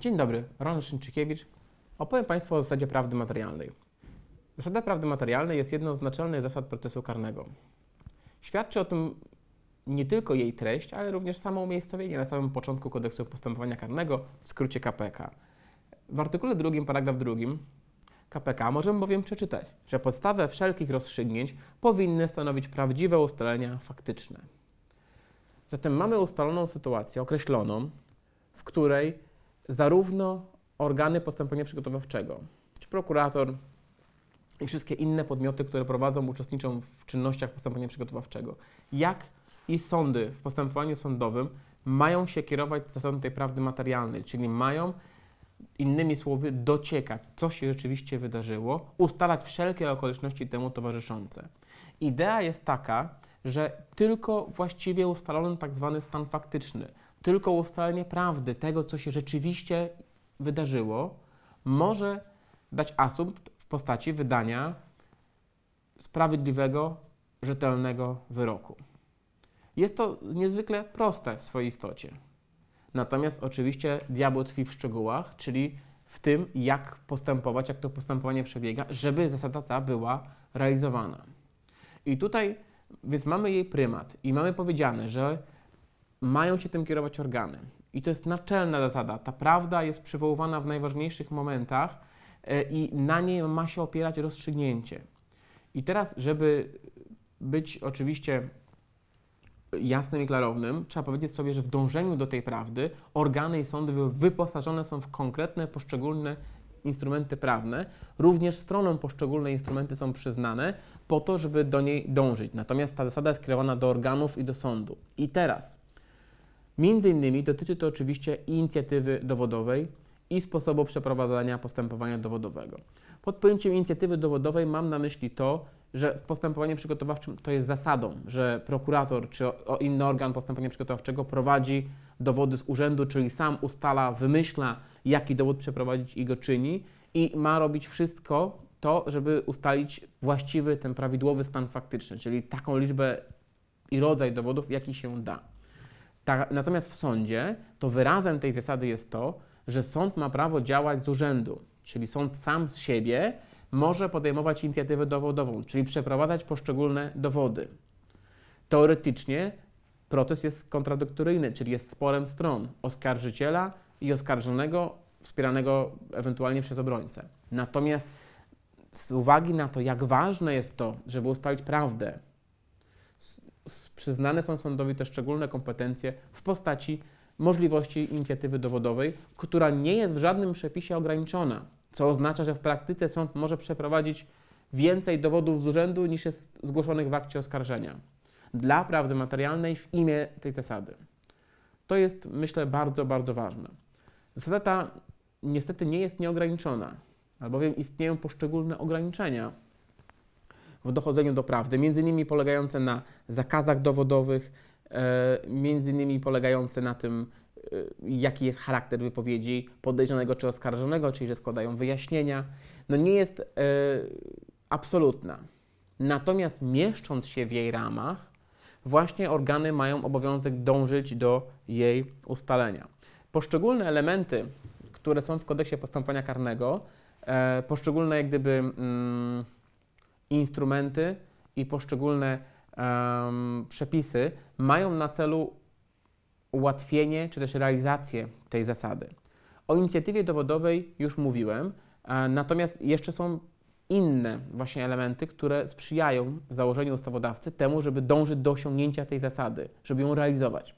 Dzień dobry, Ron Szymczykiewicz. Opowiem Państwu o zasadzie prawdy materialnej. Zasada prawdy materialnej jest jedną z naczelnych zasad procesu karnego. Świadczy o tym nie tylko jej treść, ale również samo umiejscowienie na samym początku kodeksu postępowania karnego, w skrócie KPK. W artykule 2, paragraf 2 KPK możemy bowiem przeczytać, że podstawę wszelkich rozstrzygnięć powinny stanowić prawdziwe ustalenia faktyczne. Zatem mamy ustaloną sytuację, określoną, w której zarówno organy postępowania przygotowawczego, czy prokurator i wszystkie inne podmioty, które prowadzą, uczestniczą w czynnościach postępowania przygotowawczego, jak i sądy w postępowaniu sądowym mają się kierować zasadą tej prawdy materialnej, czyli mają innymi słowy dociekać, co się rzeczywiście wydarzyło, ustalać wszelkie okoliczności temu towarzyszące. Idea jest taka, że tylko właściwie ustalono tak zwany stan faktyczny, tylko ustalenie prawdy, tego, co się rzeczywiście wydarzyło, może dać asumpt w postaci wydania sprawiedliwego, rzetelnego wyroku. Jest to niezwykle proste w swojej istocie. Natomiast oczywiście diabeł tkwi w szczegółach, czyli w tym, jak postępować, jak to postępowanie przebiega, żeby zasada ta była realizowana. I tutaj, więc mamy jej prymat i mamy powiedziane, że mają się tym kierować organy. I to jest naczelna zasada. Ta prawda jest przywoływana w najważniejszych momentach e, i na niej ma się opierać rozstrzygnięcie. I teraz, żeby być oczywiście jasnym i klarownym, trzeba powiedzieć sobie, że w dążeniu do tej prawdy organy i sądy wyposażone są w konkretne, poszczególne instrumenty prawne. Również stronom poszczególne instrumenty są przyznane po to, żeby do niej dążyć. Natomiast ta zasada jest skierowana do organów i do sądu. I teraz Między innymi dotyczy to oczywiście inicjatywy dowodowej i sposobu przeprowadzania postępowania dowodowego. Pod pojęciem inicjatywy dowodowej mam na myśli to, że w postępowaniu przygotowawczym to jest zasadą, że prokurator czy inny organ postępowania przygotowawczego prowadzi dowody z urzędu, czyli sam ustala, wymyśla, jaki dowód przeprowadzić i go czyni i ma robić wszystko to, żeby ustalić właściwy, ten prawidłowy stan faktyczny, czyli taką liczbę i rodzaj dowodów, jaki się da. Ta, natomiast w sądzie to wyrazem tej zasady jest to, że sąd ma prawo działać z urzędu, czyli sąd sam z siebie może podejmować inicjatywę dowodową, czyli przeprowadzać poszczególne dowody. Teoretycznie proces jest kontradyktoryjny, czyli jest sporem stron oskarżyciela i oskarżonego, wspieranego ewentualnie przez obrońcę. Natomiast z uwagi na to, jak ważne jest to, żeby ustalić prawdę, przyznane są sądowi te szczególne kompetencje w postaci możliwości inicjatywy dowodowej, która nie jest w żadnym przepisie ograniczona, co oznacza, że w praktyce sąd może przeprowadzić więcej dowodów z urzędu niż jest zgłoszonych w akcie oskarżenia dla prawdy materialnej w imię tej zasady. To jest, myślę, bardzo, bardzo ważne. Zasada ta niestety nie jest nieograniczona, albowiem istnieją poszczególne ograniczenia w dochodzeniu do prawdy, między innymi polegające na zakazach dowodowych, e, między innymi polegające na tym, e, jaki jest charakter wypowiedzi podejrzanego czy oskarżonego, czyli że składają wyjaśnienia, no nie jest e, absolutna. Natomiast mieszcząc się w jej ramach, właśnie organy mają obowiązek dążyć do jej ustalenia. Poszczególne elementy, które są w kodeksie postępowania karnego, poszczególne jak gdyby. Mm, instrumenty i poszczególne um, przepisy mają na celu ułatwienie czy też realizację tej zasady. O inicjatywie dowodowej już mówiłem, e, natomiast jeszcze są inne właśnie elementy, które sprzyjają w założeniu ustawodawcy temu, żeby dążyć do osiągnięcia tej zasady, żeby ją realizować.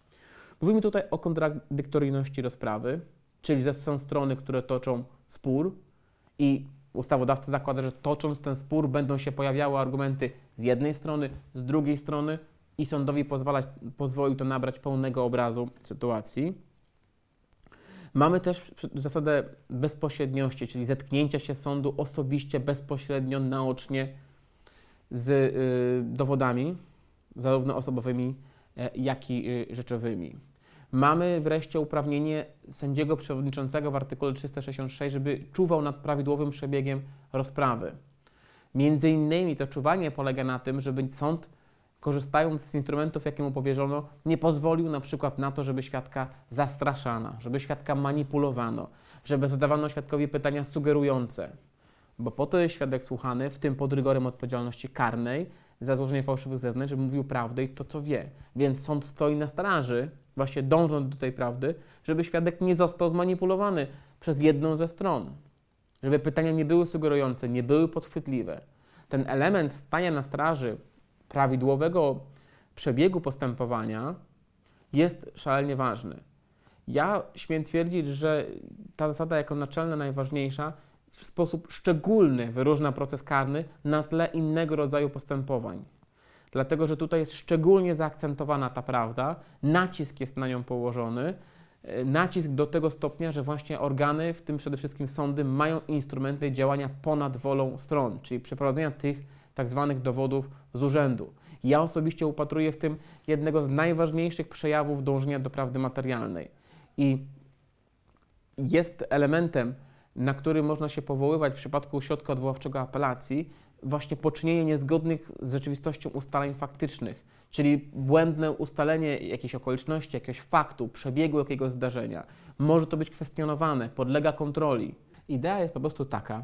Mówimy tutaj o kontradyktoryjności rozprawy, czyli są strony, które toczą spór i ustawodawca zakłada, że tocząc ten spór będą się pojawiały argumenty z jednej strony, z drugiej strony i sądowi pozwalać, pozwoli to nabrać pełnego obrazu sytuacji. Mamy też zasadę bezpośredniości, czyli zetknięcia się sądu osobiście, bezpośrednio, naocznie z y, dowodami, zarówno osobowymi, e, jak i y, rzeczowymi. Mamy wreszcie uprawnienie sędziego przewodniczącego w artykule 366, żeby czuwał nad prawidłowym przebiegiem rozprawy. Między innymi to czuwanie polega na tym, żeby sąd, korzystając z instrumentów, jakie mu powierzono, nie pozwolił na przykład na to, żeby świadka zastraszano, żeby świadka manipulowano, żeby zadawano świadkowi pytania sugerujące. Bo po to jest świadek słuchany, w tym pod rygorem odpowiedzialności karnej, za złożenie fałszywych zeznań, żeby mówił prawdę i to, co wie. Więc sąd stoi na straży właśnie dążąc do tej prawdy, żeby świadek nie został zmanipulowany przez jedną ze stron, żeby pytania nie były sugerujące, nie były podchwytliwe. Ten element stania na straży prawidłowego przebiegu postępowania jest szalenie ważny. Ja śmiem twierdzić, że ta zasada jako naczelna, najważniejsza, w sposób szczególny wyróżnia proces karny na tle innego rodzaju postępowań dlatego że tutaj jest szczególnie zaakcentowana ta prawda, nacisk jest na nią położony, e, nacisk do tego stopnia, że właśnie organy, w tym przede wszystkim sądy, mają instrumenty działania ponad wolą stron, czyli przeprowadzenia tych tak zwanych dowodów z urzędu. Ja osobiście upatruję w tym jednego z najważniejszych przejawów dążenia do prawdy materialnej. I jest elementem, na który można się powoływać w przypadku środka odwoławczego apelacji, właśnie poczynienie niezgodnych z rzeczywistością ustaleń faktycznych, czyli błędne ustalenie jakiejś okoliczności, jakiegoś faktu, przebiegu jakiegoś zdarzenia. Może to być kwestionowane, podlega kontroli. Idea jest po prostu taka,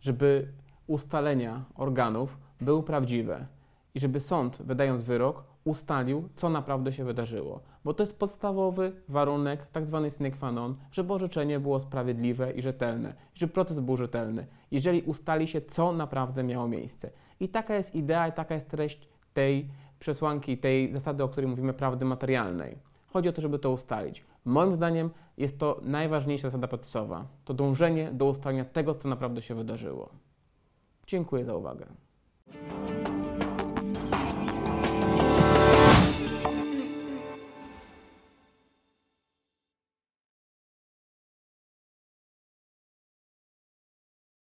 żeby ustalenia organów były prawdziwe, i żeby sąd, wydając wyrok, ustalił, co naprawdę się wydarzyło. Bo to jest podstawowy warunek tzw. Tak sine qua non, żeby orzeczenie było sprawiedliwe i rzetelne, i żeby proces był rzetelny, jeżeli ustali się, co naprawdę miało miejsce. I taka jest idea i taka jest treść tej przesłanki, tej zasady, o której mówimy, prawdy materialnej. Chodzi o to, żeby to ustalić. Moim zdaniem jest to najważniejsza zasada procesowa. To dążenie do ustalenia tego, co naprawdę się wydarzyło. Dziękuję za uwagę.